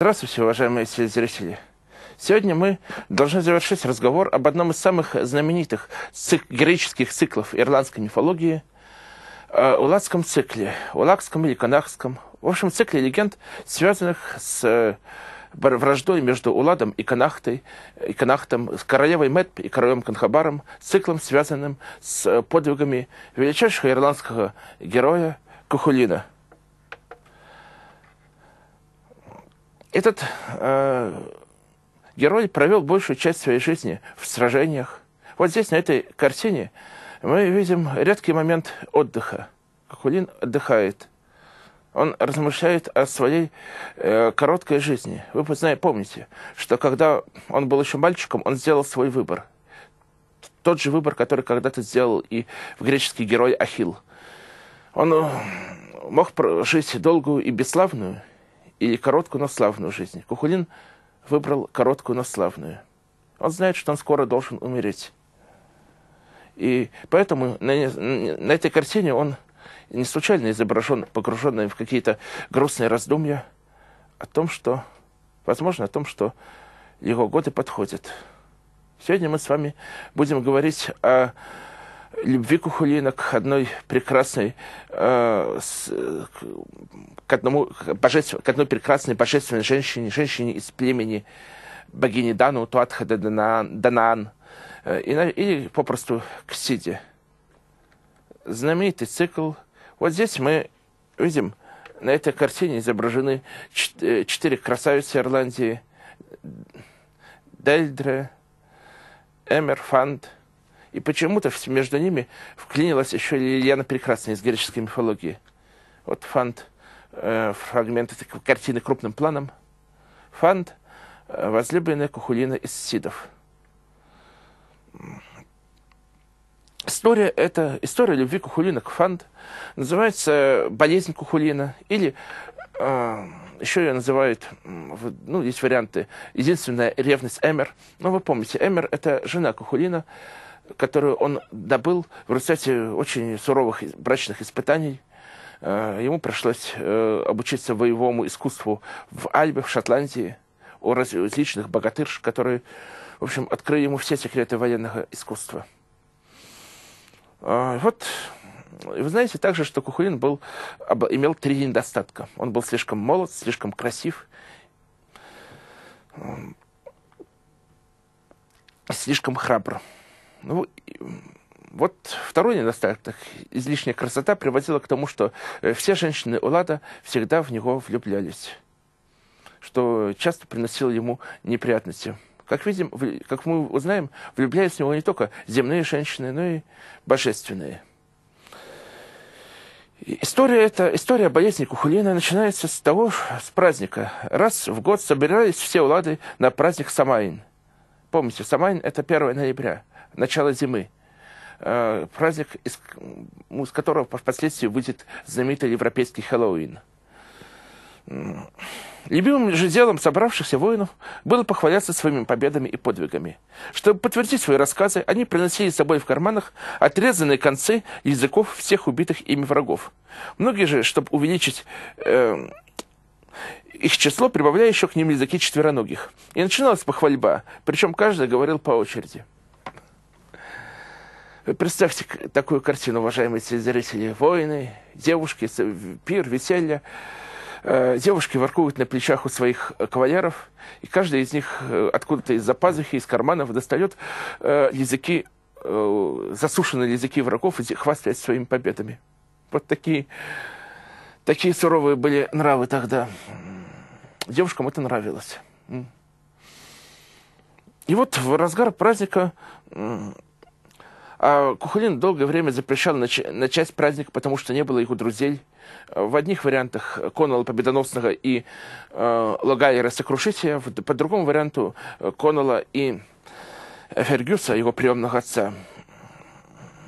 Здравствуйте, уважаемые телезрители. Сегодня мы должны завершить разговор об одном из самых знаменитых цик героических циклов ирландской мифологии э, – Уладском цикле, уладском или Канахском. В общем, цикле легенд, связанных с э, враждой между Уладом и Канахтой, и Канахтом, с королевой Мэтп и королем Канхабаром, циклом, связанным с э, подвигами величайшего ирландского героя Кухулина – Этот э, герой провел большую часть своей жизни в сражениях. Вот здесь, на этой картине, мы видим редкий момент отдыха. Акулин отдыхает. Он размышляет о своей э, короткой жизни. Вы знаете, помните, что когда он был еще мальчиком, он сделал свой выбор. Тот же выбор, который когда-то сделал и греческий герой Ахил. Он э, мог прожить долгую и бесславную, или короткую, но славную жизнь. Кухулин выбрал короткую, но славную. Он знает, что он скоро должен умереть. И поэтому на, на этой картине он не случайно изображен, погруженный в какие-то грустные раздумья о том, что, возможно, о том, что его годы подходят. Сегодня мы с вами будем говорить о любви Кухулина к одной прекрасной, э, с, к, одному, к, к одной прекрасной божественной женщине, женщине из племени богини Дану, Туатхада Данаан, э, и или попросту к Сиде. Знаменитый цикл. Вот здесь мы видим, на этой картине изображены э, четыре красавицы Ирландии. Дельдре, Эмерфанд – и почему-то между ними вклинилась еще Елена Прекрасная из греческой мифологии. Вот фант, э, фрагмент этой картины крупным планом. Фант, э, возлюбленная Кухулина из Сидов. История, это, история любви Кухулина к фант называется э, «Болезнь Кухулина» или э, еще ее называют, ну, есть варианты, единственная ревность Эмер. Но ну, вы помните, Эмер – это жена Кухулина, которую он добыл в результате очень суровых брачных испытаний. Э, ему пришлось э, обучиться воевому искусству в Альбе, в Шотландии, у различных богатырш, которые, в общем, открыли ему все секреты военного искусства. Э, вот вы знаете также, что Кухулин был, имел три недостатка. Он был слишком молод, слишком красив, слишком храбр. Ну, вот второй недостаток, излишняя красота, приводила к тому, что э, все женщины Улада всегда в него влюблялись, что часто приносило ему неприятности. Как видим, как мы узнаем, влюблялись в него не только земные женщины, но и божественные. История, эта, история болезни Кухулина начинается с того, с праздника. Раз в год собирались все улады на праздник Самайн. Помните, Самайн – это 1 ноября – начала зимы. Э, праздник, из, из которого впоследствии выйдет знаменитый европейский Хэллоуин. Любимым же делом собравшихся воинов было похваляться своими победами и подвигами. Чтобы подтвердить свои рассказы, они приносили с собой в карманах отрезанные концы языков всех убитых ими врагов. Многие же, чтобы увеличить э, их число, прибавляя еще к ним языки четвероногих. И начиналась похвальба, причем каждый говорил по очереди. Представьте такую картину, уважаемые зрители: Воины, девушки, пир, веселье. Э, девушки воркуют на плечах у своих э, кавалеров, и каждый из них э, откуда-то из-за пазухи, из карманов достает языки, засушенные языки врагов и хвастает своими победами. Вот такие, такие суровые были нравы тогда. Девушкам это нравилось. И вот в разгар праздника а Кухлин долгое время запрещал начать праздник, потому что не было его друзей. Э, в одних вариантах Коннелла Победоносного и э, Лагайера Сокрушителя, по другому варианту э, Коннелла и Фергюса, его приемного отца.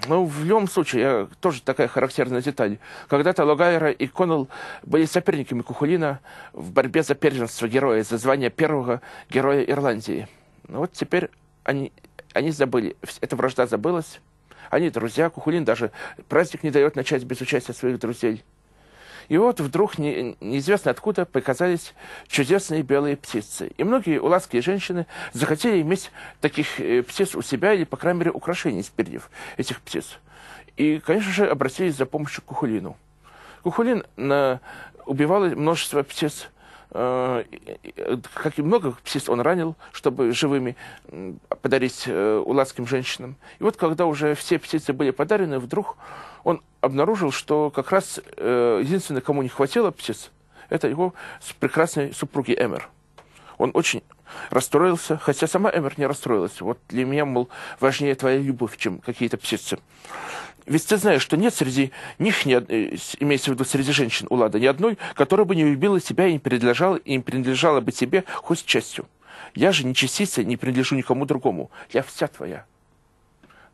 Ну, в любом случае, тоже такая характерная деталь. Когда-то Логайра и Коннелл были соперниками Кухулина в борьбе за первенство героя, за звание первого героя Ирландии. Ну вот теперь они они забыли, эта вражда забылась. Они друзья, Кухулин даже праздник не дает начать без участия своих друзей. И вот вдруг не, неизвестно откуда показались чудесные белые птицы. И многие улазские женщины захотели иметь таких э, птиц у себя или, по крайней мере, украшений из перьев этих птиц. И, конечно же, обратились за помощью к Кухулину. Кухулин на... убивал множество птиц, Э, как и много птиц он ранил, чтобы живыми подарить э, улацким женщинам. И вот когда уже все птицы были подарены, вдруг он обнаружил, что как раз э, единственное, кому не хватило птиц, это его прекрасной супруги Эмер. Он очень расстроился, хотя сама Эмер не расстроилась. Вот для меня, мол, важнее твоя любовь, чем какие-то птицы. Ведь ты знаешь, что нет среди них, ни, э, имеется в виду среди женщин у Лада, ни одной, которая бы не любила тебя и не принадлежала, и не принадлежала бы тебе хоть частью. Я же не частица, не принадлежу никому другому. Я вся твоя.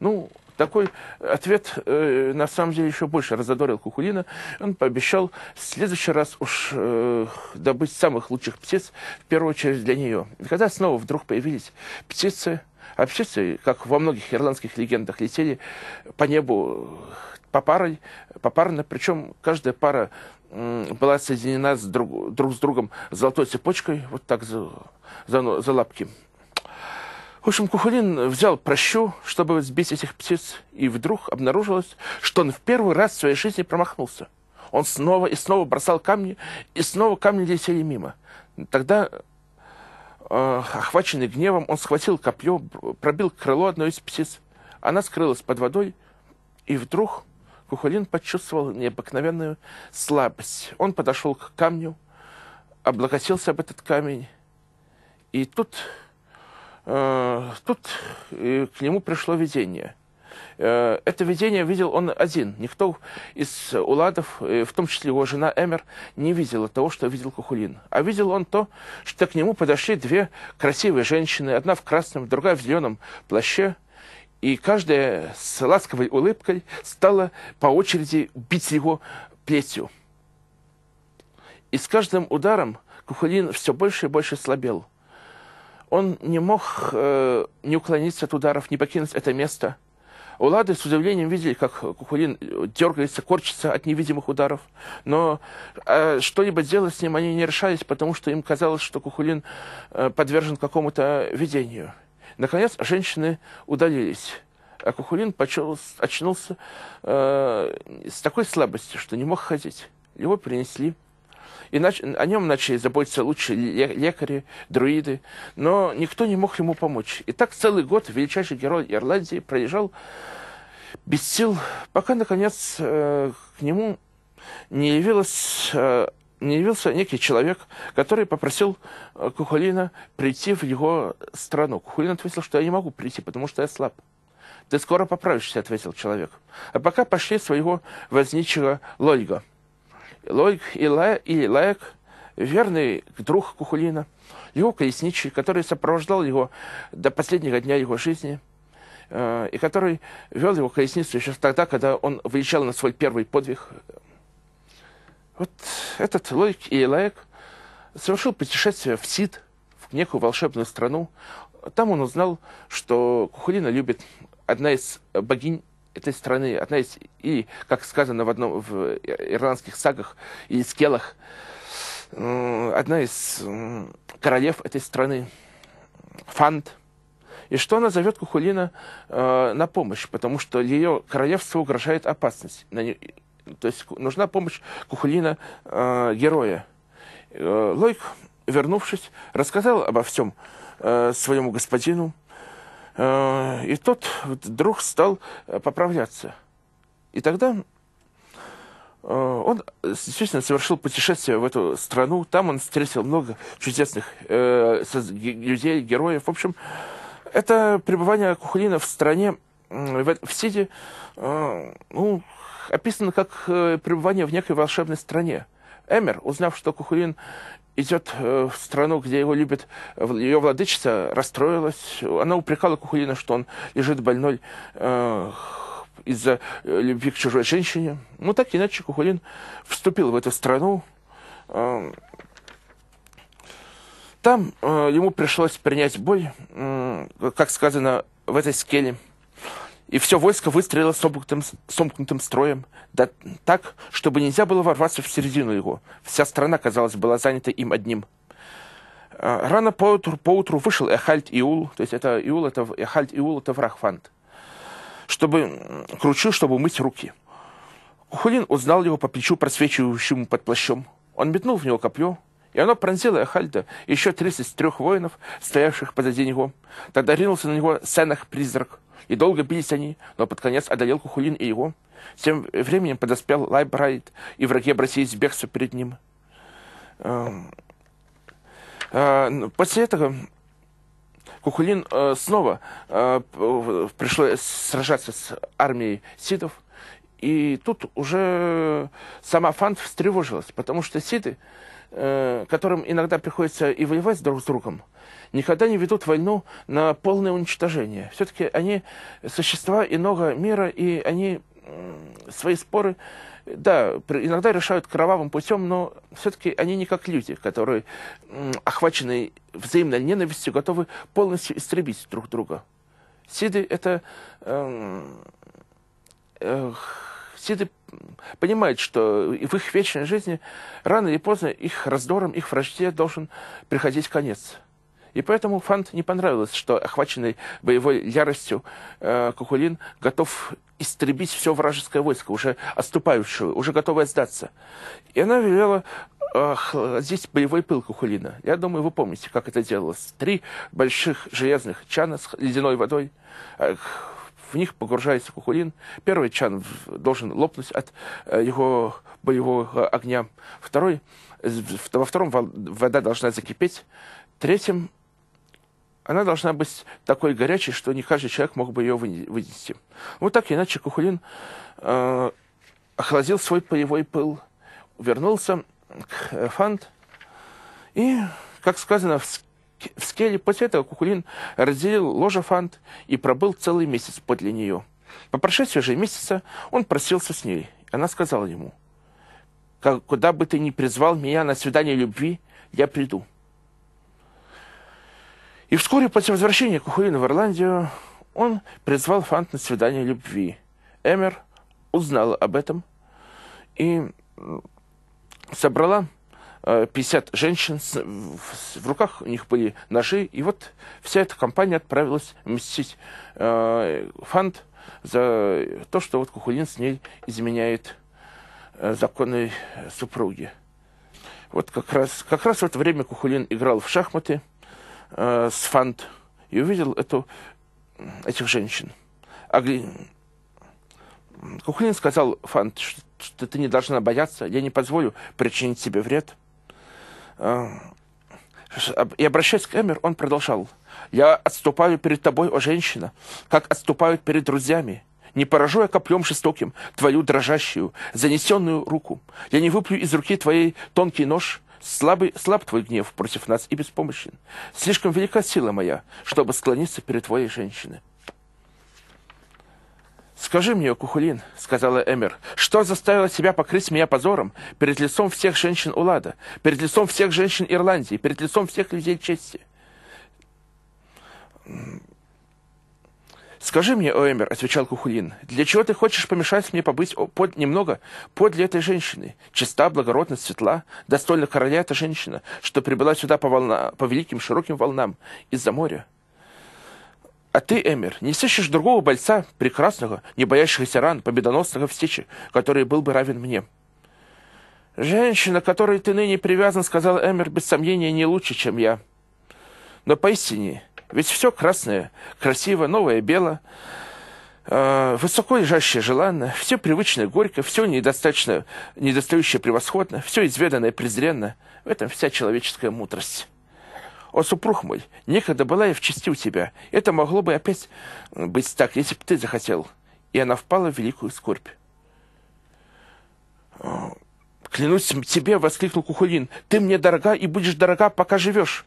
Ну, такой ответ, э, на самом деле, еще больше разодорил Кукулина. Он пообещал в следующий раз уж э, добыть самых лучших птиц, в первую очередь для нее. И когда снова вдруг появились птицы, а птицы, как во многих ирландских легендах, летели по небу по парой, попарно, причем каждая пара была соединена с друг, друг с другом золотой цепочкой, вот так за, за, за лапки. В общем, Кухулин взял прощу, чтобы сбить этих птиц, и вдруг обнаружилось, что он в первый раз в своей жизни промахнулся. Он снова и снова бросал камни, и снова камни летели мимо. Тогда, э, охваченный гневом, он схватил копье, пробил крыло одной из птиц. Она скрылась под водой, и вдруг Кухолин почувствовал необыкновенную слабость. Он подошел к камню, облокотился об этот камень, и тут Э, тут э, к нему пришло видение. Э, это видение видел он один. Никто из уладов, в том числе его жена Эмер, не видела того, что видел Кухулин. А видел он то, что к нему подошли две красивые женщины, одна в красном, другая в зеленом плаще, и каждая с ласковой улыбкой стала по очереди бить его плетью. И с каждым ударом Кухулин все больше и больше слабел – он не мог э, не уклониться от ударов, не покинуть это место. Улады с удивлением видели, как Кухулин дергается, корчится от невидимых ударов. Но э, что-либо делать с ним они не решались, потому что им казалось, что Кухулин э, подвержен какому-то видению. Наконец, женщины удалились. А Кухулин почел, очнулся э, с такой слабостью, что не мог ходить. Его принесли и нач... о нем начали заботиться лучшие лекари, друиды, но никто не мог ему помочь. И так целый год величайший герой Ирландии пролежал без сил, пока, наконец, э, к нему не явилась э, не явился некий человек, который попросил э, Кухолина прийти в его страну. Кухолин ответил, что я не могу прийти, потому что я слаб. «Ты скоро поправишься», — ответил человек. «А пока пошли своего возничего Лольга». Лойк Лайк, верный друг Кухулина, его колесничий, который сопровождал его до последнего дня его жизни, э, и который вел его колесницу еще тогда, когда он выезжал на свой первый подвиг. Вот этот Лойк Лайк совершил путешествие в Сид, в некую волшебную страну. Там он узнал, что Кухулина любит одна из богинь этой страны, одна из, и, как сказано в, одном, в ирландских сагах и скелах, одна из королев этой страны, Фант, и что она зовет Кухулина э, на помощь, потому что ее королевство угрожает опасность. На не... То есть нужна помощь Кухулина э, героя. Э, Лойк, вернувшись, рассказал обо всем э, своему господину, Э, и тот вдруг стал э, поправляться. И тогда э, он действительно совершил путешествие в эту страну. Там он встретил много чудесных людей, героев. В общем, это пребывание Кухлина в стране, в, Сиде, ну, описано как пребывание в некой волшебной стране. Эмер, узнав, что Кухулин идет э, в страну, где его любит, э, ее владычица расстроилась. Она упрекала Кухулина, что он лежит больной э, из-за любви к чужой женщине. Ну, так иначе Кухулин вступил в эту страну. Эм, там ему пришлось принять бой, как сказано в этой скеле – и все войско выстрелило сомкнутым, сомкнутым строем, да так, чтобы нельзя было ворваться в середину его. Вся страна, казалось, была занята им одним. А, рано поутру, поутру вышел Эхальд Иул, то есть это Иул, это Эхальд Иул, это враг Фант, чтобы кручу, чтобы мыть руки. Кухулин узнал его по плечу, просвечивающему под плащом. Он метнул в него копье, и оно пронзило Эхальда еще 33 воинов, стоявших позади него. Тогда ринулся на него Сенах-призрак – и долго бились они, но под конец одолел Кухулин и его. Тем временем подоспел Лайбрайт, и враги бросились в бегство перед ним. Эм, э, после этого Кухулин э, снова э, пришлось сражаться с армией Ситов, и тут уже сама Фант встревожилась, потому что Ситы Э, которым иногда приходится и воевать друг с другом, никогда не ведут войну на полное уничтожение. Все-таки они существа иного мира, и они свои споры, да, иногда решают кровавым путем, но все-таки они не как люди, которые, охваченные взаимной ненавистью, готовы полностью истребить друг друга. Сиды — это... Э, э, сиды понимают, что в их вечной жизни рано или поздно их раздором, их вражде должен приходить конец. И поэтому Фант не понравилось, что охваченный боевой яростью э, Кукулин готов истребить все вражеское войско, уже отступающее, уже готовое сдаться. И она велела э, охладить боевой пыл Кухулина. Я думаю, вы помните, как это делалось. Три больших железных чана с ледяной водой, э, в них погружается кукулин. Первый чан должен лопнуть от э, его боевого огня. Второй, во втором вода должна закипеть. Третьим, она должна быть такой горячей, что не каждый человек мог бы ее вынести. Вот так иначе Кухулин э, охладил свой боевой пыл, вернулся к э, Фант и, как сказано в вскеле. После этого Кухулин разделил ложа Фант и пробыл целый месяц подле нее. По прошествии же месяца он просился с ней. Она сказала ему, как, «Куда бы ты ни призвал меня на свидание любви, я приду». И вскоре после возвращения Кухулина в Ирландию он призвал Фант на свидание любви. Эмер узнала об этом и собрала 50 э, женщин, в руках у них были ножи, и вот вся эта компания отправилась мстить э, фанд за то, что вот Кухулин с ней изменяет э, законной супруги. Вот как раз, как раз в это время Кухулин играл в шахматы с Фант и увидел эту, этих женщин. А Кухулин сказал Фант, что ты не должна бояться, я не позволю причинить себе вред. Э, и обращаясь к Эмер, он продолжал. «Я отступаю перед тобой, о женщина, как отступают перед друзьями. Не поражу я копьем жестоким твою дрожащую, занесенную руку. Я не выплю из руки твоей тонкий нож. Слабый, слаб твой гнев против нас и беспомощен. Слишком велика сила моя, чтобы склониться перед твоей женщиной». «Скажи мне, Кухулин», — сказала Эмер, — «что заставило тебя покрыть меня позором перед лицом всех женщин Улада, перед лицом всех женщин Ирландии, перед лицом всех людей чести?» «Скажи мне, Эмер, отвечал Кухулин, — «для чего ты хочешь помешать мне побыть под, немного подле этой женщины? Чиста, благородна, светла, достойна короля эта женщина, что прибыла сюда по, волна, по великим широким волнам из-за моря». А ты, Эмир, не сыщешь другого бойца, прекрасного, не боящегося ран, победоносного в стече, который был бы равен мне. Женщина, которой ты ныне привязан, сказал Эмир, без сомнения, не лучше, чем я. Но поистине, ведь все красное, красиво, новое, бело, э, высоко лежащее желанно, все привычное горько, все недостаточно, недостающее превосходно, все изведанное презренно. В этом вся человеческая мудрость» о, супруг мой, некогда была я в чести у тебя. Это могло бы опять быть так, если бы ты захотел. И она впала в великую скорбь. «Клянусь тебе!» — воскликнул Кухулин. «Ты мне дорога и будешь дорога, пока живешь!»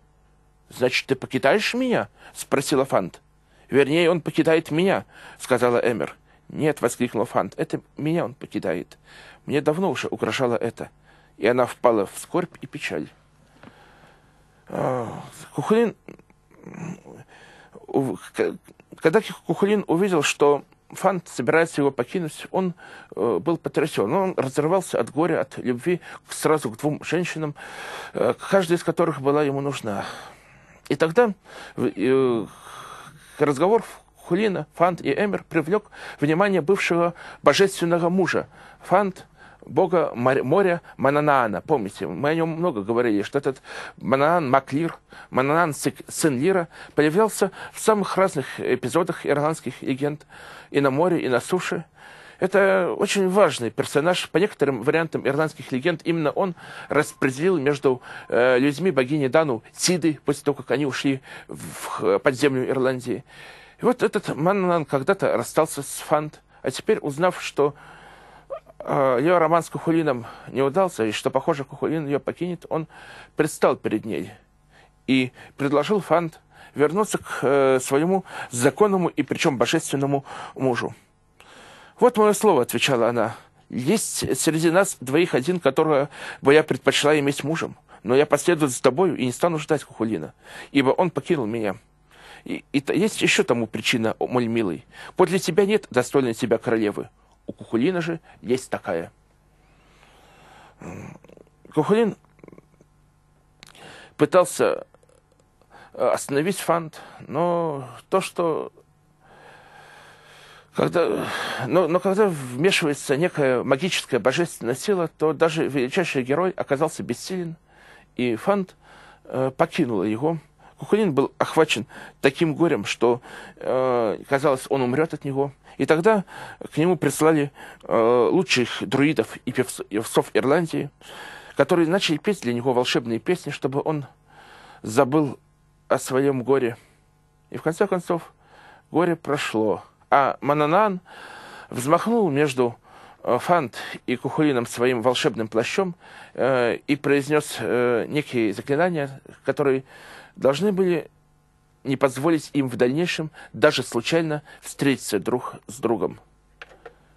«Значит, ты покидаешь меня?» — спросила Фант. «Вернее, он покидает меня», — сказала Эмер. «Нет», — воскликнул Фант, — «это меня он покидает. Мне давно уже угрожало это». И она впала в скорбь и печаль. Кухлин, когда Кухлин увидел, что Фант собирается его покинуть, он э, был потрясен. Он разорвался от горя, от любви сразу к двум женщинам, э, каждая из которых была ему нужна. И тогда э, разговор Кухлина, Фант и Эмер привлек внимание бывшего божественного мужа. Фант – бога моря Мананаана. Помните, мы о нем много говорили, что этот Мананаан Маклир, Мананаан сын Лира, появлялся в самых разных эпизодах ирландских легенд и на море, и на суше. Это очень важный персонаж. По некоторым вариантам ирландских легенд именно он распределил между э, людьми богини Дану Сиды после того, как они ушли в подземную Ирландию. И вот этот Маннан когда-то расстался с Фант, а теперь, узнав, что а, ее роман с Кухулином не удался, и что, похоже, Кухулин ее покинет, он предстал перед ней и предложил Фант вернуться к э, своему законному и причем божественному мужу. «Вот мое слово», — отвечала она, — «есть среди нас двоих один, которого бы я предпочла иметь мужем, но я последую за тобою и не стану ждать Кухулина, ибо он покинул меня». И, и есть еще тому причина, мой милый. Подле тебя нет достойной тебя королевы. У Кухулина же есть такая. Кухулин пытался э, остановить фант, но то, что когда, но, но когда вмешивается некая магическая божественная сила, то даже величайший герой оказался бессилен, и фант э, покинула его. Кукулин был охвачен таким горем, что э, казалось, он умрет от него – и тогда к нему прислали э, лучших друидов и певцов Ирландии, которые начали петь для него волшебные песни, чтобы он забыл о своем горе. И в конце концов горе прошло. А Мананан взмахнул между э, Фант и Кухулином своим волшебным плащом э, и произнес э, некие заклинания, которые должны были не позволить им в дальнейшем даже случайно встретиться друг с другом.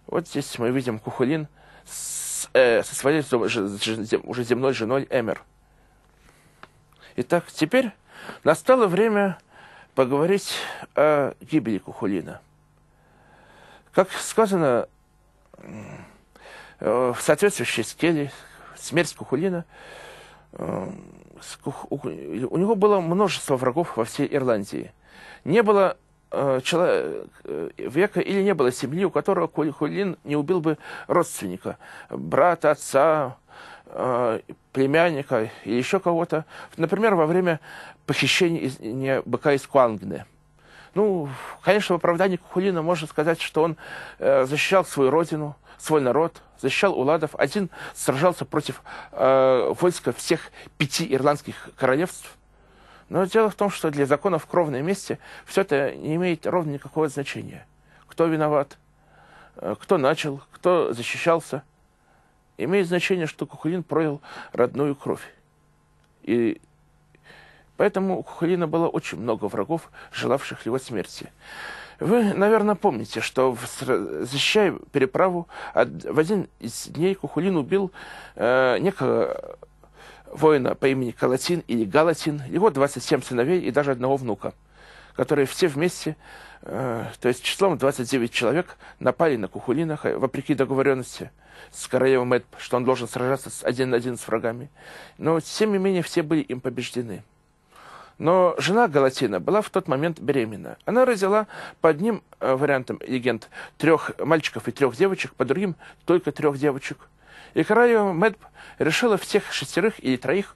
Вот здесь мы видим Кухулин с, э, со своей уже земной женой Эмер. Итак, теперь настало время поговорить о гибели Кухулина. Как сказано э, в соответствующей скеле, смерть Кухулина э, у него было множество врагов во всей Ирландии. Не было э, человека э, или не было семьи, у которого Хулин не убил бы родственника, брата, отца, э, племянника или еще кого-то. Например, во время похищения быка из Куангны. Ну, конечно, в оправдании Кухулина можно сказать, что он э, защищал свою родину – свой народ, защищал уладов. Один сражался против э, войска всех пяти ирландских королевств. Но дело в том, что для законов кровной мести все это не имеет ровно никакого значения. Кто виноват, э, кто начал, кто защищался. Имеет значение, что Кукулин проил родную кровь. И поэтому у Кукулина было очень много врагов, желавших его смерти. Вы, наверное, помните, что, защищая переправу, в один из дней Кухулин убил э, некого воина по имени Калатин или Галатин, его 27 сыновей и даже одного внука, которые все вместе, э, то есть числом 29 человек, напали на Кухулина, вопреки договоренности с королевой Эдп, что он должен сражаться один на один с врагами. Но, тем не менее, все были им побеждены. Но жена Галатина была в тот момент беременна. Она родила по одним э, вариантам легенд трех мальчиков и трех девочек, по другим только трех девочек. И Караю Мэдб решила всех шестерых или троих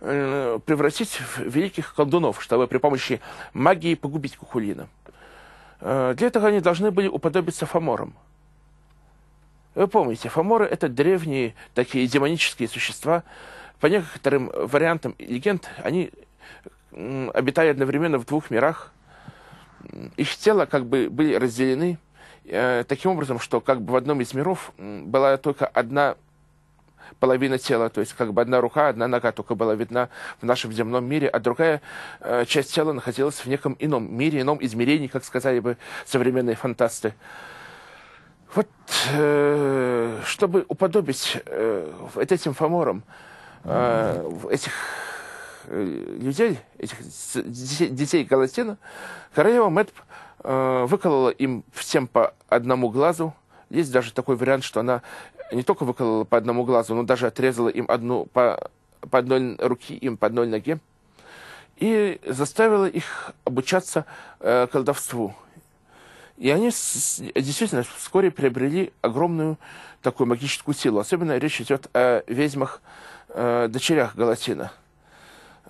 э, превратить в великих колдунов, чтобы при помощи магии погубить Кукулина. Э, для этого они должны были уподобиться фаморам. Вы помните, фаморы — это древние такие демонические существа. По некоторым вариантам легенд они обитали одновременно в двух мирах. Их тела как бы были разделены э, таким образом, что как бы в одном из миров была только одна половина тела, то есть как бы одна рука, одна нога только была видна в нашем земном мире, а другая э, часть тела находилась в неком ином мире, ином измерении, как сказали бы современные фантасты. Вот э, чтобы уподобить э, этим фаморам э, этих Э, людей, этих детей Галатина, королева Мэтт э, выколола им всем по одному глазу. Есть даже такой вариант, что она не только выколола по одному глазу, но даже отрезала им одну по, по одной руки, им по одной ноге. И заставила их обучаться э, колдовству. И они с, действительно вскоре приобрели огромную такую магическую силу. Особенно речь идет о ведьмах, э, дочерях Галатина –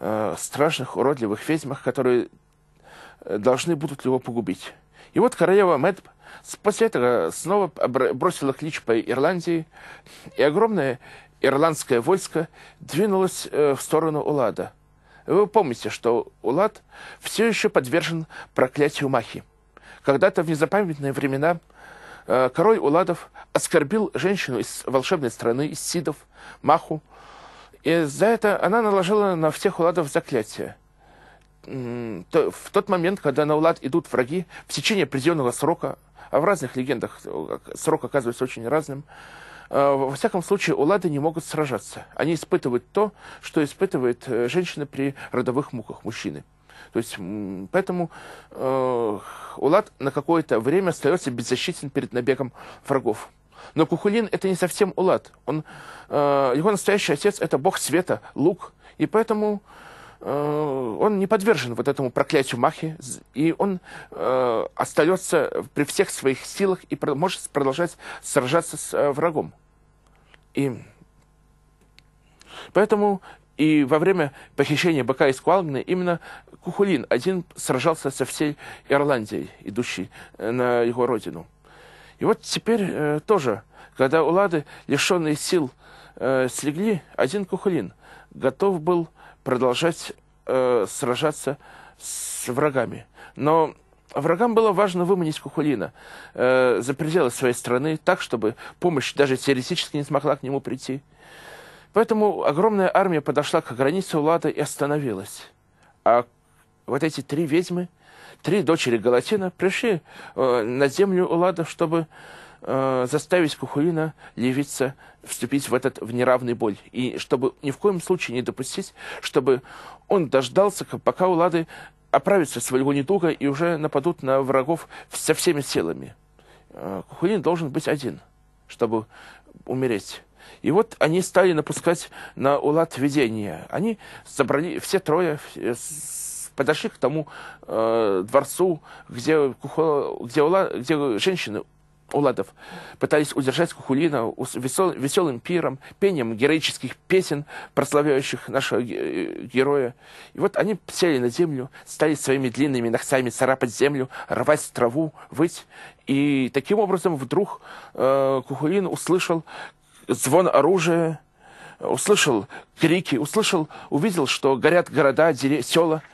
Э, страшных, уродливых ведьмах, которые э, должны будут его погубить. И вот королева Мэтт после этого снова бросила клич по Ирландии, и огромное ирландское войско двинулось э, в сторону Улада. Вы помните, что Улад все еще подвержен проклятию Махи. Когда-то в незапамятные времена король Уладов оскорбил женщину из волшебной страны, из Сидов, Маху, и за это она наложила на всех уладов заклятие. В тот момент, когда на улад идут враги, в течение определенного срока, а в разных легендах э, срок оказывается очень разным, э, во всяком случае, улады не могут сражаться. Они испытывают то, что испытывает э, женщина при родовых муках мужчины. То есть, поэтому э, Улад на какое-то время остается беззащитен перед набегом врагов. Но Кухулин это не совсем Улад. Он, э, его настоящий отец это бог света, лук. И поэтому э, он не подвержен вот этому проклятию Махи. И он э, остается при всех своих силах и может продолжать сражаться с э, врагом. И поэтому и во время похищения быка из Куалмины именно Кухулин один сражался со всей Ирландией, идущей э, на его родину. И вот теперь э, тоже, когда улады, лишенные сил, э, слегли, один Кухулин готов был продолжать э, сражаться с врагами. Но врагам было важно выманить Кухулина э, за пределы своей страны так, чтобы помощь даже теоретически не смогла к нему прийти. Поэтому огромная армия подошла к границе Улада и остановилась. А вот эти три ведьмы – три дочери Галатина пришли э, на землю Улада, чтобы э, заставить Кухуина явиться, вступить в этот в неравный бой. И чтобы ни в коем случае не допустить, чтобы он дождался, пока Улады оправятся от своего недуга и уже нападут на врагов со всеми силами. Э, Кухуин должен быть один, чтобы умереть. И вот они стали напускать на Улад видения. Они собрали все трое, подошли к тому э, дворцу, где, Кухо, где, Ула, где женщины Уладов пытались удержать Кухулина весел, веселым пиром, пением героических песен, прославляющих нашего э, героя. И вот они сели на землю, стали своими длинными ногтями царапать землю, рвать траву, выть. И таким образом вдруг э, Кухулин услышал звон оружия, услышал крики, услышал, увидел, что горят города, деревья, села –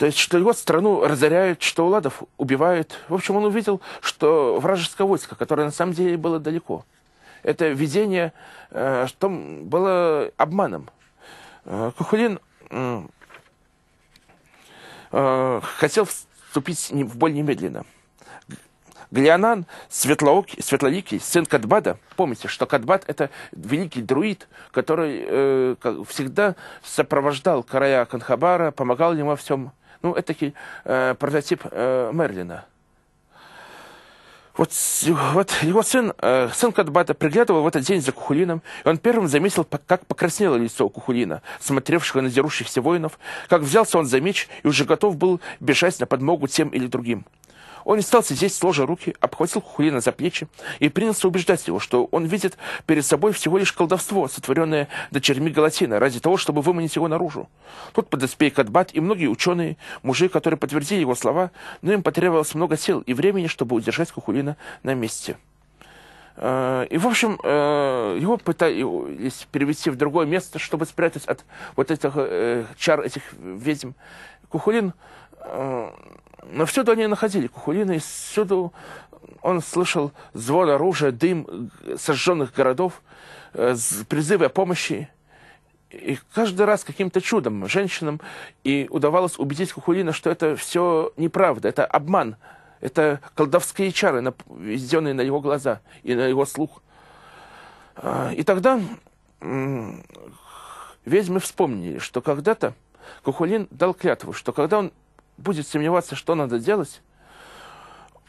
то есть, что его страну разоряют, что Уладов убивают. В общем, он увидел, что вражеское войско, которое на самом деле было далеко, это видение, э, что было обманом. Э, Кухулин э, хотел вступить в боль немедленно. Глианан Светлоокий, Светлоликий, сын Кадбада. Помните, что Кадбад – это великий друид, который э, всегда сопровождал короля Канхабара, помогал ему во всем. Ну, это такой э, прототип э, Мерлина. Вот, вот его сын, э, сын Кадбата приглядывал в этот день за Кухулином, и он первым заметил, как покраснело лицо Кухулина, смотревшего на дерущихся воинов, как взялся он за меч и уже готов был бежать на подмогу тем или другим. Он не стал сидеть, сложа руки, обхватил Хулина за плечи и принялся убеждать его, что он видит перед собой всего лишь колдовство, сотворенное дочерьми Галатина, ради того, чтобы выманить его наружу. Тут подоспей Кадбат и многие ученые, мужи, которые подтвердили его слова, но им потребовалось много сил и времени, чтобы удержать Кухулина на месте. Э, и, в общем, э, его пытались перевести в другое место, чтобы спрятать от вот этих э, чар этих ведьм. Кухулин но всюду они находили Кухулина, и всюду он слышал звон оружия, дым сожженных городов, э, призывы о помощи. И каждый раз каким-то чудом женщинам и удавалось убедить Кухулина, что это все неправда, это обман, это колдовские чары, введенные на его глаза и на его слух. А, и тогда ведьмы вспомнили, что когда-то Кухулин дал клятву, что когда он будет сомневаться, что надо делать,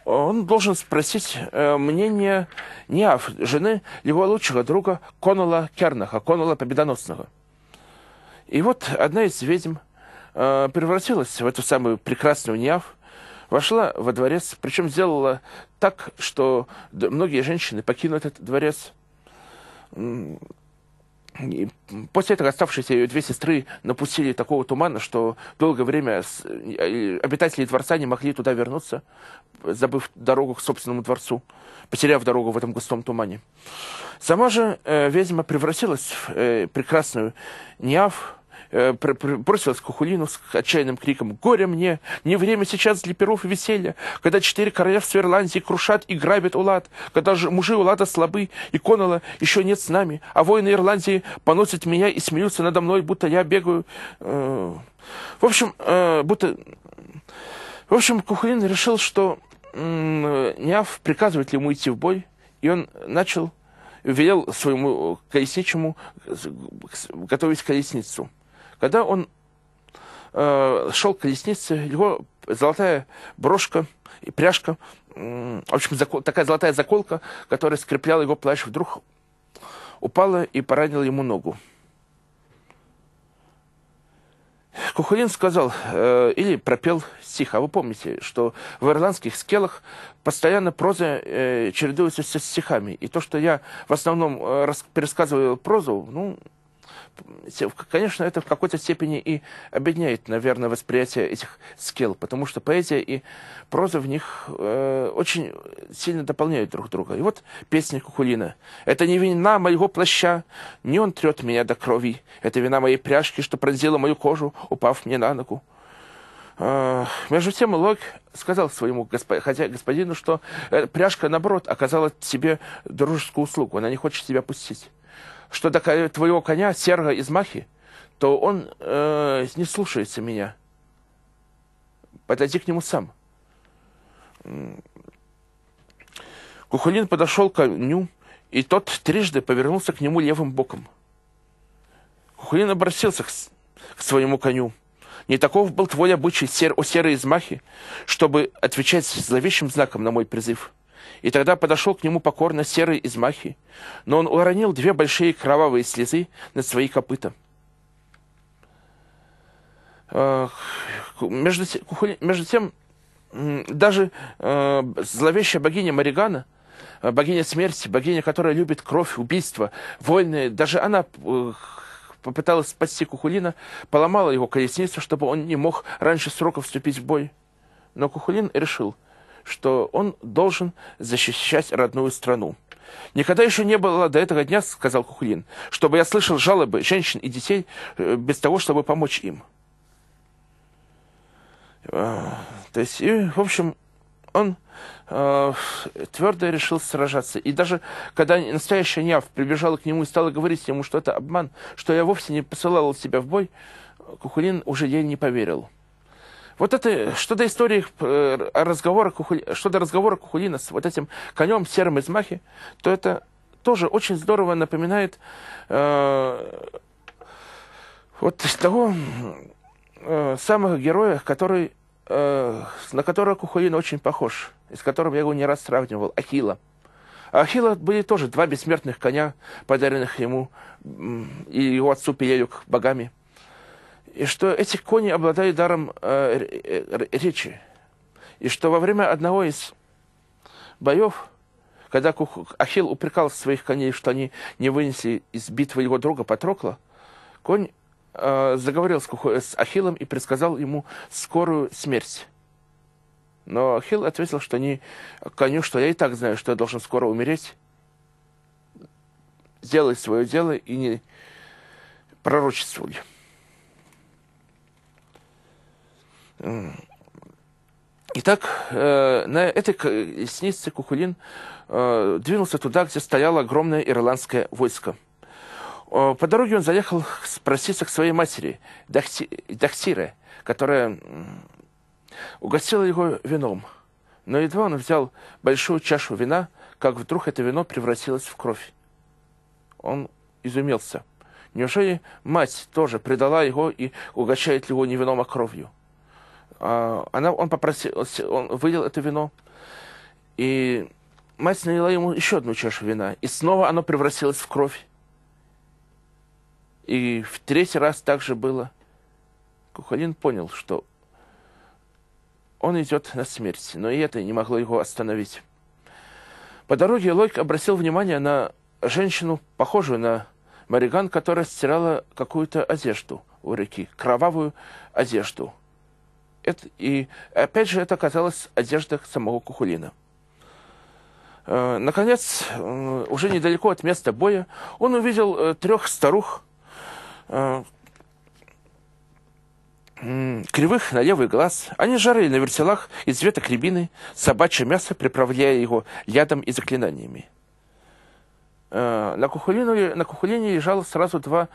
он должен спросить э, мнение не Аф, жены его лучшего друга Конала Кернаха, Конала Победоносного. И вот одна из ведьм э, превратилась в эту самую прекрасную Неав, вошла во дворец, причем сделала так, что многие женщины покинут этот дворец. И после этого оставшиеся ее две сестры напустили такого тумана, что долгое время э, обитатели дворца не могли туда вернуться, забыв дорогу к собственному дворцу, потеряв дорогу в этом густом тумане. Сама же э, ведьма превратилась в э, прекрасную Ниав, Э, бросилась к Хухулину с отчаянным криком «Горе мне! Не время сейчас для перов и веселья, когда четыре королевства Ирландии крушат и грабят Улад, когда же мужи Улада слабы, и Коннелла еще нет с нами, а воины Ирландии поносят меня и смеются надо мной, будто я бегаю...» э, В общем, э, будто... В общем, Кухулин решил, что Неав приказывает ли ему идти в бой, и он начал велел своему колесничему готовить колесницу. Когда он э, шел к колеснице, его золотая брошка и пряжка, э, в общем, закол, такая золотая заколка, которая скрепляла его плащ, вдруг упала и поранила ему ногу. Кухулин сказал, э, или пропел стих, а вы помните, что в ирландских скелах постоянно проза э, чередуется со стихами. И то, что я в основном э, пересказываю прозу, ну, конечно, это в какой-то степени и объединяет, наверное, восприятие этих скилл, потому что поэзия и проза в них э, очень сильно дополняют друг друга. И вот песня Кукулина. «Это не вина моего плаща, не он трет меня до крови. Это вина моей пряжки, что пронзила мою кожу, упав мне на ногу». Э, между тем Лок сказал своему господину, что э, пряжка, наоборот, оказала тебе дружескую услугу. Она не хочет тебя пустить что до твоего коня серга из махи, то он э, не слушается меня. Подойди к нему сам. Кухулин подошел к коню, и тот трижды повернулся к нему левым боком. Кухулин обратился к, к своему коню. Не таков был твой обычай, сер, о серой измахи, чтобы отвечать зловещим знаком на мой призыв. — и тогда подошел к нему покорно серый из махи, но он уронил две большие кровавые слезы над свои копыта. Между, между тем, даже э, зловещая богиня Маригана, э, богиня смерти, богиня, которая любит кровь, убийство, войны, даже она попыталась спасти Кухулина, поломала его колесницу, чтобы он не мог раньше срока вступить в бой. Но Кухулин решил – что он должен защищать родную страну. Никогда еще не было до этого дня, сказал Кухлин, чтобы я слышал жалобы женщин и детей э, без того, чтобы помочь им. А, то есть, и, в общем, он э, твердо решил сражаться. И даже когда настоящая Няв прибежала к нему и стала говорить ему, что это обман, что я вовсе не посылал себя в бой, Кухулин уже ей не поверил. Вот это, что до истории э, разговора, что до разговора Кухулина с вот этим конем серым из махи, то это тоже очень здорово напоминает э, вот того э, самого героя, который, э, на которого Кухулин очень похож, и с которым я его не раз сравнивал, Ахила. А Ахилла были тоже два бессмертных коня, подаренных ему и его отцу Пелею богами – и что эти кони обладают даром э, э, речи, и что во время одного из боев, когда Ахил упрекал своих коней, что они не вынесли из битвы его друга Патрокла, конь э, заговорил с, с Ахиллом и предсказал ему скорую смерть. Но Ахил ответил, что не коню, что я и так знаю, что я должен скоро умереть. Сделай свое дело и не пророчествуй. Итак, э, на этой колеснице Кукулин э, двинулся туда, где стояло огромное ирландское войско. Э, по дороге он заехал спроситься к своей матери, Дахти, Дахтире, которая угостила его вином. Но едва он взял большую чашу вина, как вдруг это вино превратилось в кровь. Он изумился. Неужели мать тоже предала его и угощает его не вином, а кровью? А, она, он попросил, он вылил это вино, и мать налила ему еще одну чашу вина, и снова оно превратилось в кровь. И в третий раз также было. Кухалин понял, что он идет на смерть, но и это не могло его остановить. По дороге Лойк обратил внимание на женщину, похожую на Мариган, которая стирала какую-то одежду у реки, кровавую одежду – это, и опять же, это оказалось одежда самого Кухулина. Э, наконец, э, уже недалеко от места боя, он увидел э, трех старух, кривых на левый глаз. Они жарили на вертелах из веток рябины собачье мясо, приправляя его ядом и заклинаниями. На Кухулине, на Кухулине лежало сразу два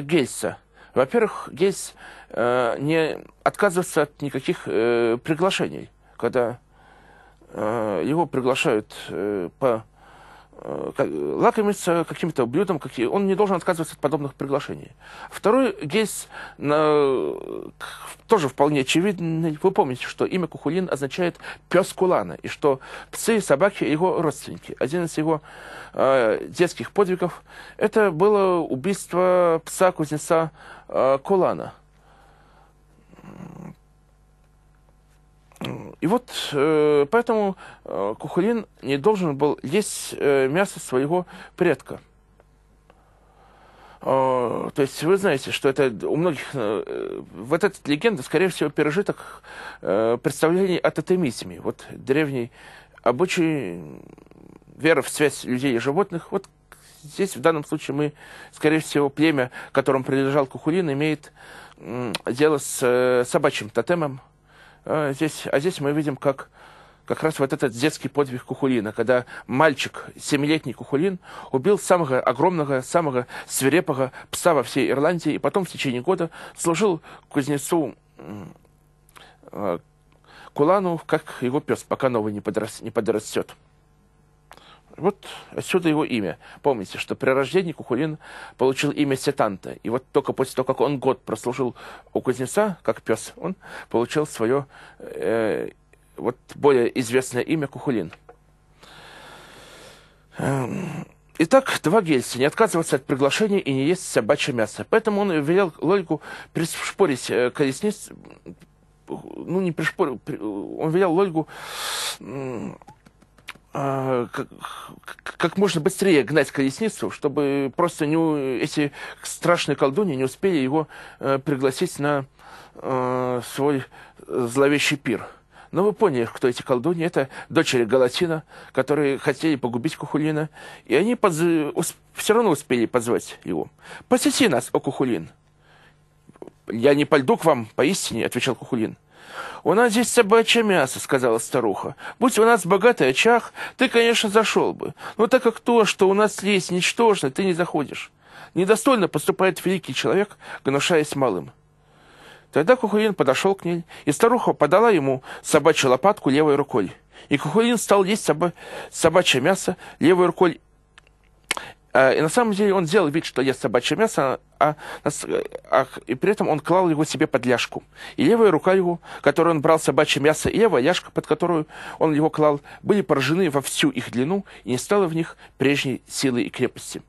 гельса – во-первых, здесь э, не отказываться от никаких э, приглашений, когда э, его приглашают э, по Э, лакомиться каким-то блюдом, он не должен отказываться от подобных приглашений. Второй гейс тоже вполне очевидный. Вы помните, что имя Кухулин означает «пес Кулана», и что псы и собаки – его родственники. Один из его э, детских подвигов – это было убийство пса-кузнеца э, Кулана – и вот э, поэтому э, Кухулин не должен был есть э, мясо своего предка. Э, то есть вы знаете, что это у многих... Э, вот эта легенда, скорее всего, пережиток э, представлений о тотемизме. Вот древний обычай, вера в связь людей и животных. Вот здесь в данном случае мы, скорее всего, племя, которому принадлежал Кухулин, имеет дело с собачьим тотемом. Э, здесь, а здесь мы видим, как как раз вот этот детский подвиг Кухулина, когда мальчик, семилетний Кухулин, убил самого огромного, самого свирепого пса во всей Ирландии, и потом в течение года служил кузнецу э, Кулану, как его пес, пока новый не, подрас, не подрастет. Вот отсюда его имя. Помните, что при рождении Кукулин получил имя Сетанта. И вот только после того, как он год прослужил у кузнеца, как пес, он получил свое э, вот более известное имя Кухулин. Эм, итак, два Гельси не отказываться от приглашения и не есть собачье мясо. Поэтому он велел Лольгу пришпорить э, колесниц, ну не пришпорил, он велел Лольгу а, как, как можно быстрее гнать колесницу, чтобы просто не, эти страшные колдуни не успели его э, пригласить на э, свой зловещий пир. Но вы поняли, кто эти колдуни. Это дочери Галатина, которые хотели погубить Кухулина. И они подз... усп... все равно успели позвать его. «Посети нас, о Кухулин!» «Я не пойду к вам, поистине», — отвечал Кухулин. «У нас здесь собачье мясо», — сказала старуха. «Будь у нас богатый очаг, ты, конечно, зашел бы. Но так как то, что у нас есть ничтожно, ты не заходишь. Недостойно поступает великий человек, гнушаясь малым». Тогда Кухулин подошел к ней, и старуха подала ему собачью лопатку левой рукой. И Кухулин стал есть собачье мясо левой рукой Э, и на самом деле он делал вид, что ест собачье мясо, а, а, и при этом он клал его себе под ляжку. И левая рука его, которой он брал собачье мясо, и левая ляжка, под которую он его клал, были поражены во всю их длину, и не стало в них прежней силы и крепости.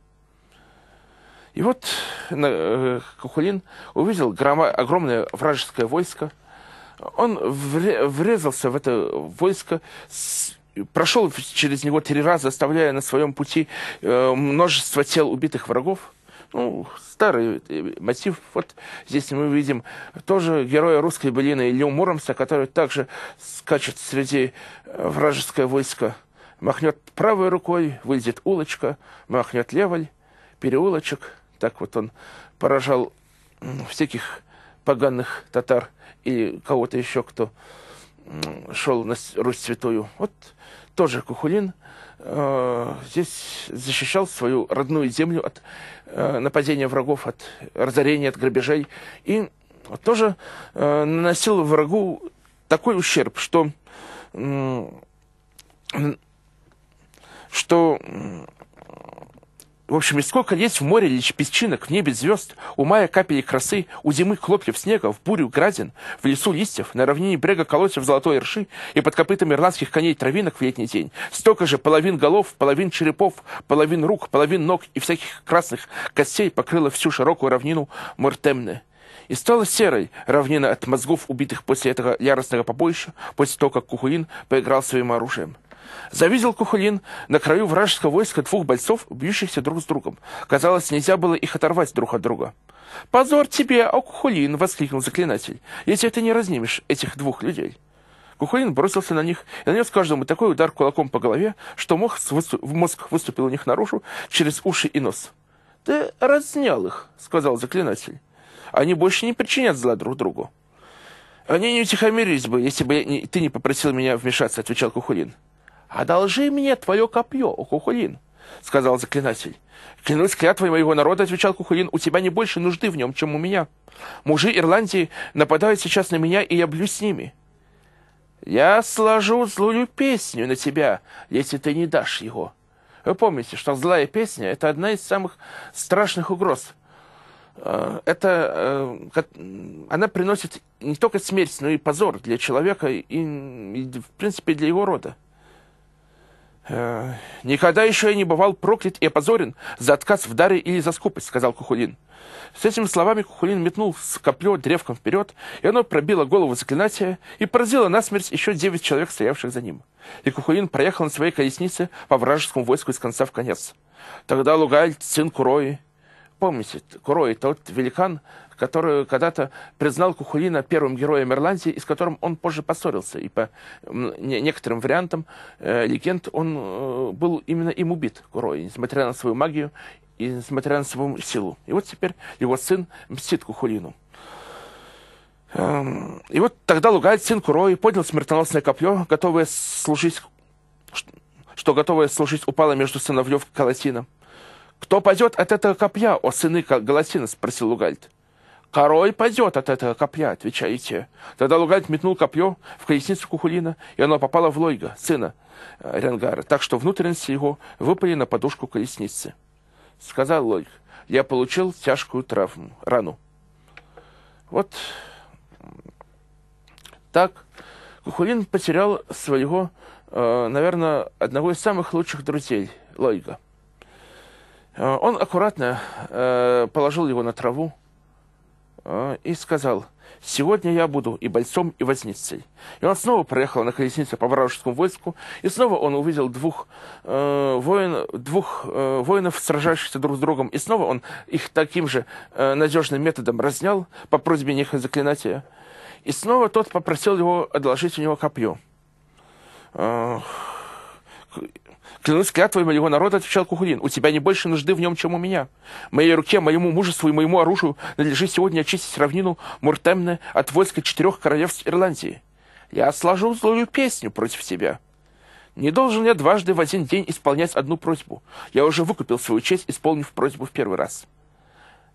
И вот э, Кухулин увидел грома, огромное вражеское войско. Он врезался в это войско с прошел через него три раза, оставляя на своем пути э, множество тел убитых врагов. Ну, старый э, мотив. Вот здесь мы видим тоже героя русской былины Илью Муромца, который также скачет среди э, вражеское войско. Махнет правой рукой, выйдет улочка, махнет левой, переулочек. Так вот он поражал всяких поганых татар и кого-то еще, кто шел на Русь Святую. Вот тоже Кухулин э, здесь защищал свою родную землю от э, нападения врагов, от разорения, от грабежей. И тоже э, наносил врагу такой ущерб, что, э, что в общем, и сколько есть в море лишь песчинок, в небе звезд, у мая капели красы, у зимы хлопьев снега, в бурю градин, в лесу листьев, на равнине брега колосьев золотой рши и под копытами ирландских коней травинок в летний день. Столько же половин голов, половин черепов, половин рук, половин ног и всяких красных костей покрыло всю широкую равнину муртемны. И стала серой равнина от мозгов, убитых после этого яростного побоища, после того, как Кухуин поиграл своим оружием. Завидел Кухулин на краю вражеского войска двух бойцов, бьющихся друг с другом. Казалось, нельзя было их оторвать друг от друга. «Позор тебе, о Кухулин!» — воскликнул заклинатель. «Если ты не разнимешь этих двух людей». Кухулин бросился на них и нанес каждому такой удар кулаком по голове, что мозг, выступ... мозг выступил у них наружу через уши и нос. «Ты разнял их», — сказал заклинатель. «Они больше не причинят зла друг другу». «Они не утихомирились бы, если бы ты не попросил меня вмешаться», — отвечал Кухулин. «Одолжи мне твое копье, о Кухулин!» — сказал заклинатель. «Клянусь клятвой моего народа», — отвечал Кухулин, — «у тебя не больше нужды в нем, чем у меня. Мужи Ирландии нападают сейчас на меня, и я блю с ними». «Я сложу злую песню на тебя, если ты не дашь его». Вы помните, что злая песня — это одна из самых страшных угроз. Э, это, э, она приносит не только смерть, но и позор для человека и, и в принципе, для его рода. Э, «Никогда еще я не бывал проклят и опозорен за отказ в даре или за скупость», — сказал Кухулин. С этими словами Кухулин метнул с копье древком вперед, и оно пробило голову заклинателя и поразило насмерть еще девять человек, стоявших за ним. И Кухулин проехал на своей колеснице по вражескому войску из конца в конец. Тогда Лугаль, сын Курои, помните, Курои, тот великан, которую когда-то признал Кухулина первым героем Ирландии, с которым он позже поссорился. И по некоторым вариантам э, легенд он э, был именно им убит, Курой, несмотря на свою магию и несмотря на свою силу. И вот теперь его сын мстит Кухулину. Эм, и вот тогда Лугайт, сын Курои, поднял смертоносное копье, готовое служить, что готовое служить упало между сыновьев Колосина. «Кто пойдет от этого копья, о сыны Галасина? спросил Лугальд. Король пойдет от этого копья, отвечаете. Тогда Лугарь метнул копье в колесницу Кухулина, и оно попало в Лойга, сына э, Ренгара, так что внутренности его выпали на подушку колесницы. Сказал Лойг, я получил тяжкую травму, рану. Вот так Кухулин потерял своего, э, наверное, одного из самых лучших друзей Лойга. Э, он аккуратно положил его на траву, а, и сказал, «Сегодня я буду и бойцом, и возницей». И он снова проехал на колеснице по вражескому войску, и снова он увидел двух, э, воин, двух э, воинов, сражающихся друг с другом, и снова он их таким же э, надежным методом разнял по просьбе них заклинателя. И снова тот попросил его одолжить у него копье. Э, Клянусь клятвой моего народа, отвечал Кухулин, у тебя не больше нужды в нем, чем у меня. Моей руке, моему мужеству и моему оружию надлежит сегодня очистить равнину Муртемны от войска четырех королевств Ирландии. Я сложу злую песню против тебя. Не должен я дважды в один день исполнять одну просьбу. Я уже выкупил свою честь, исполнив просьбу в первый раз.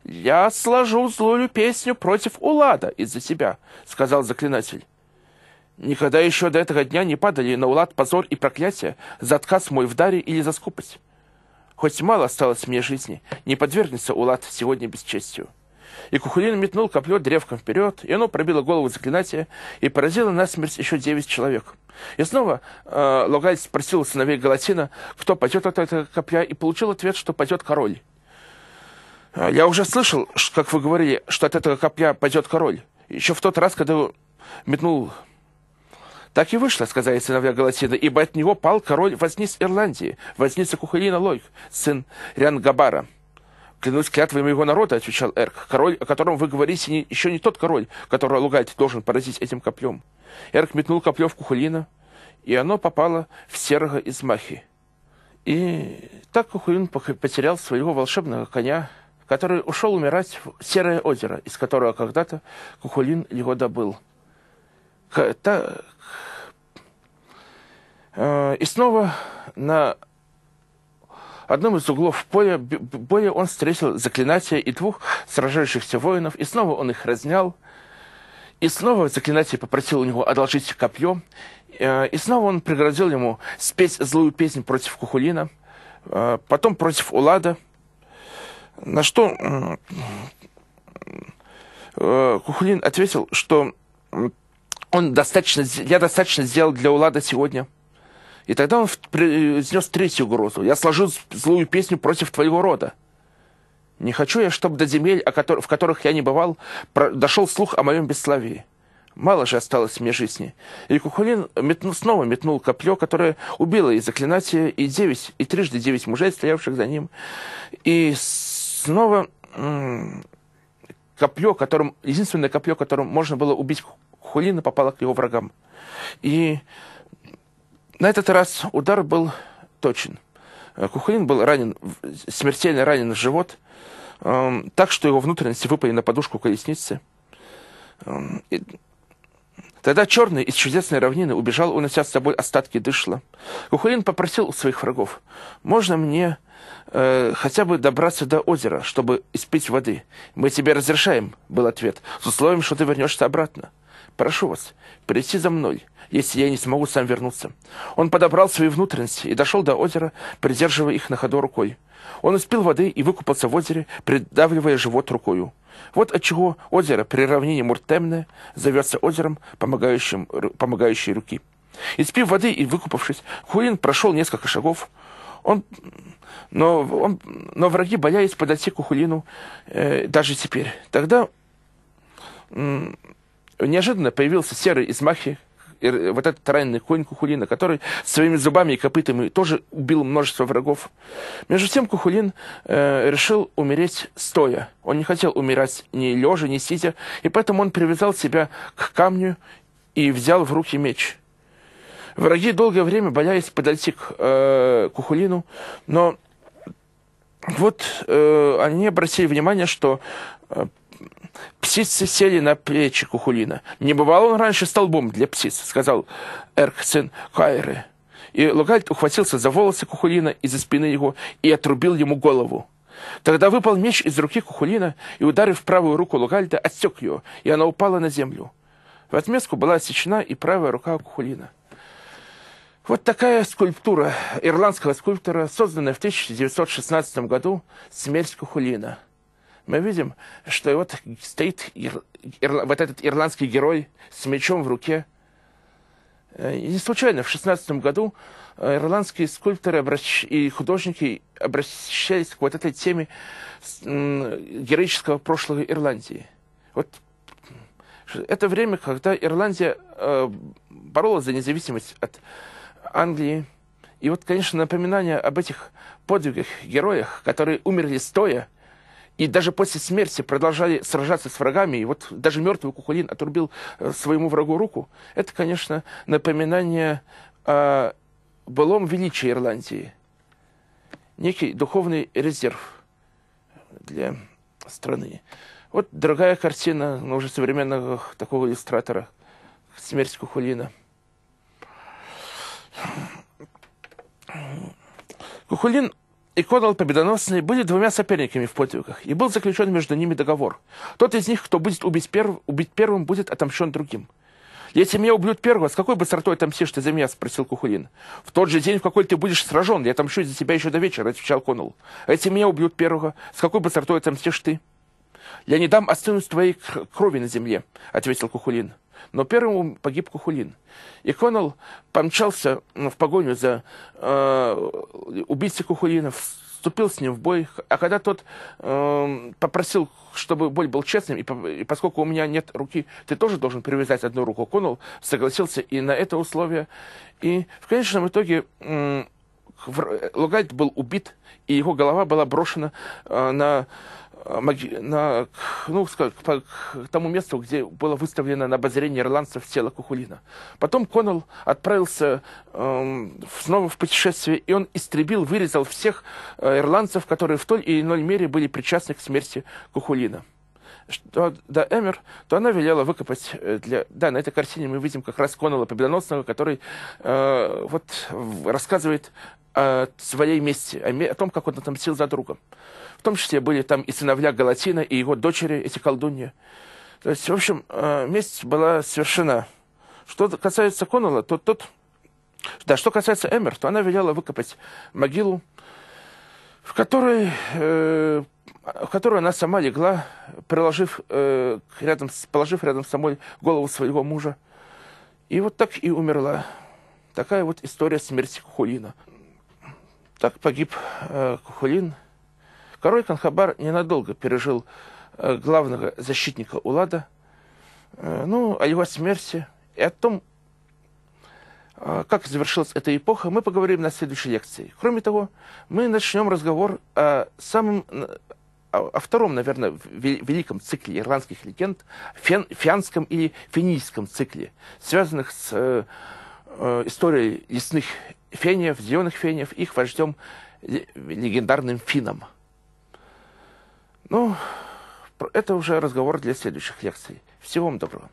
«Я сложу злую песню против Улада из-за тебя», — сказал заклинатель. Никогда еще до этого дня не падали на улад позор и проклятие за отказ мой в даре или за скупость. Хоть мало осталось мне жизни, не подвергнется улад сегодня бесчестью. И Кухулин метнул копье древком вперед, и оно пробило голову заклинателя и поразило насмерть еще девять человек. И снова э, Логаль спросил сыновей Галатина, кто пойдет от этого копья, и получил ответ, что пойдет король. Э, «Я уже слышал, как вы говорили, что от этого копья пойдет король. Еще в тот раз, когда метнул так и вышло, сказали сыновья Галатина, ибо от него пал король возниц Ирландии, возница Кухелина Лойх, сын Риангабара. «Клянусь клятвой моего народа», — отвечал Эрк, — «король, о котором вы говорите, не, еще не тот король, которого лугать должен поразить этим копьем». Эрк метнул копье в Кухулина, и оно попало в серого из махи. И так Кухулин потерял своего волшебного коня, который ушел умирать в серое озеро, из которого когда-то Кухулин его добыл. К та Э, и снова на одном из углов поля, боя он встретил заклинатия и двух сражающихся воинов, и снова он их разнял, и снова заклинатель попросил у него одолжить копье, э, и снова он преградил ему спеть злую песню против Кухулина, э, потом против Улада, на что Кухулин ответил, что он достаточно, я достаточно сделал для Улада сегодня – и тогда он произнес э, третью угрозу. «Я сложу злую песню против твоего рода». Не хочу я, чтобы до земель, в которых я не бывал, дошел слух о моем бесславии. Мало же осталось мне жизни. И Кухулин метну, снова метнул копье, которое убило и заклинателя, и девять, и трижды девять мужей, стоявших за ним. И снова копье, которым, единственное копье, которым можно было убить Кухулина, попало к его врагам. И на этот раз удар был точен. Э, Кухлин был ранен, смертельно ранен в живот, эм, так что его внутренности выпали на подушку колесницы. Эм, и Тогда черный из чудесной равнины убежал, унося с собой остатки дышла. Кухулин попросил у своих врагов, «Можно мне э, хотя бы добраться до озера, чтобы испить воды? Мы тебе разрешаем», — был ответ, «с условием, что ты вернешься обратно. Прошу вас, прийти за мной если я не смогу сам вернуться. Он подобрал свои внутренности и дошел до озера, придерживая их на ходу рукой. Он испил воды и выкупался в озере, придавливая живот рукою. Вот отчего озеро при равнине Муртемне зовется озером, помогающим, помогающей руки. Испив воды и выкупавшись, Хуин прошел несколько шагов. Он, но, он, но враги боялись подойти к Хулину э, даже теперь. Тогда э, неожиданно появился серый из махи, вот этот раненый конь Кухулина, который своими зубами и копытами тоже убил множество врагов. Между тем Кухулин э, решил умереть стоя. Он не хотел умирать ни лежа, ни сидя, и поэтому он привязал себя к камню и взял в руки меч. Враги долгое время боялись подойти к э, Кухулину, но вот э, они обратили внимание, что э, Птицы сели на плечи Кухулина. «Не бывал он раньше столбом для птиц», — сказал Эрхсен Кайры. И Лугальд ухватился за волосы Кухулина из-за спины его и отрубил ему голову. Тогда выпал меч из руки Кухулина и, ударив правую руку Лугальда, отсек ее, и она упала на землю. В отместку была отсечена и правая рука Кухулина. Вот такая скульптура ирландского скульптора, созданная в 1916 году Смерть Кухулина мы видим, что вот стоит ир, ир, вот этот ирландский герой с мечом в руке. Э, и не случайно в 16 году э, ирландские скульпторы обращ... и художники обращались к вот этой теме героического прошлого Ирландии. Вот это время, когда Ирландия э, боролась за независимость от Англии. И вот, конечно, напоминание об этих подвигах, героях, которые умерли стоя, и даже после смерти продолжали сражаться с врагами. И вот даже мертвый Кукулин отрубил э, своему врагу руку. Это, конечно, напоминание о былом величии Ирландии. Некий духовный резерв для страны. Вот другая картина, но ну, уже современного такого иллюстратора. Смерть Кухулина. Кухулин и Конал Победоносный были двумя соперниками в подвигах, и был заключен между ними договор. Тот из них, кто будет убить, перв... убить первым, будет отомщен другим. «Если меня убьют первого, с какой быстротой отомстишь ты за меня?» – спросил Кухулин. «В тот же день, в какой ты будешь сражен, я отомщу за тебя еще до вечера», – отвечал Конул. «А «Если меня убьют первого, с какой быстротой отомстишь ты?» «Я не дам остынуть твоей крови на земле», – ответил Кухулин. Но первому погиб Кухулин. И Коннелл помчался в погоню за э, убийцей Кухулина, вступил с ним в бой. А когда тот э, попросил, чтобы бой был честным, и, и поскольку у меня нет руки, ты тоже должен привязать одну руку, Коннелл согласился и на это условие. И в конечном итоге... Э, Лугальд был убит, и его голова была брошена э, на Э, на, ну, скажем, по, к тому месту, где было выставлено на обозрение ирландцев тело Кухулина. Потом Коннелл отправился э, снова в путешествие, и он истребил, вырезал всех э, ирландцев, которые в той или иной мере были причастны к смерти Кухулина что до Эмер, то она велела выкопать э, для... Да, на этой картине мы видим как раз Коннелла Победоносного, который э, вот рассказывает о своей мести, о, том, как он отомстил за друга. В том числе были там и сыновья Галатина, и его дочери, эти колдуньи. То есть, в общем, э, месть была совершена. Что касается Коннелла, то тот... Да, что касается Эмер, то она велела выкопать могилу, в которой, э, в которой она сама легла, приложив, э, рядом, положив рядом с собой голову своего мужа. И вот так и умерла. Такая вот история смерти Хулина. Так погиб э, Кухулин. Король Канхабар ненадолго пережил э, главного защитника Улада. Э, ну, о его смерти и о том, э, как завершилась эта эпоха, мы поговорим на следующей лекции. Кроме того, мы начнем разговор о самом о втором, наверное, великом цикле ирландских легенд, фен, фианском или финийском цикле, связанных с э, историей лесных фениев, зеленых фениев, их вождем легендарным финном. Ну, это уже разговор для следующих лекций. Всего вам доброго.